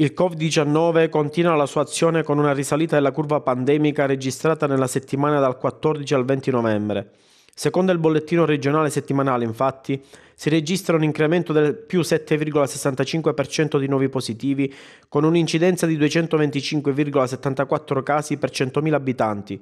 Il Covid-19 continua la sua azione con una risalita della curva pandemica registrata nella settimana dal 14 al 20 novembre. Secondo il bollettino regionale settimanale, infatti, si registra un incremento del più 7,65% di nuovi positivi, con un'incidenza di 225,74 casi per 100.000 abitanti,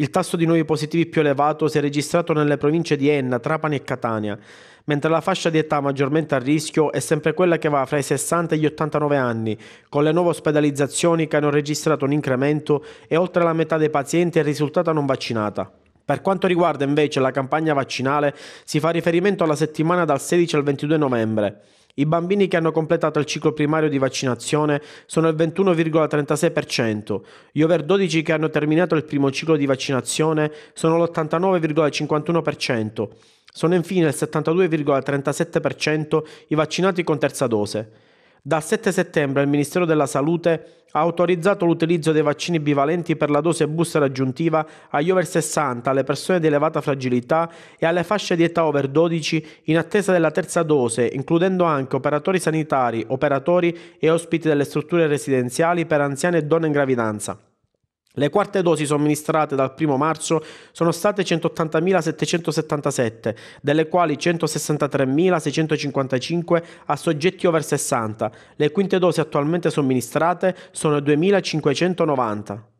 il tasso di nuovi positivi più elevato si è registrato nelle province di Enna, Trapani e Catania, mentre la fascia di età maggiormente a rischio è sempre quella che va fra i 60 e gli 89 anni, con le nuove ospedalizzazioni che hanno registrato un incremento e oltre la metà dei pazienti è risultata non vaccinata. Per quanto riguarda invece la campagna vaccinale, si fa riferimento alla settimana dal 16 al 22 novembre. I bambini che hanno completato il ciclo primario di vaccinazione sono il 21,36%, gli over 12 che hanno terminato il primo ciclo di vaccinazione sono l'89,51%, sono infine il 72,37% i vaccinati con terza dose. Dal 7 settembre il Ministero della Salute ha autorizzato l'utilizzo dei vaccini bivalenti per la dose booster aggiuntiva agli over 60, alle persone di elevata fragilità e alle fasce di età over 12 in attesa della terza dose, includendo anche operatori sanitari, operatori e ospiti delle strutture residenziali per anziani e donne in gravidanza. Le quarte dosi somministrate dal 1 marzo sono state 180.777, delle quali 163.655 a soggetti over 60. Le quinte dosi attualmente somministrate sono 2.590.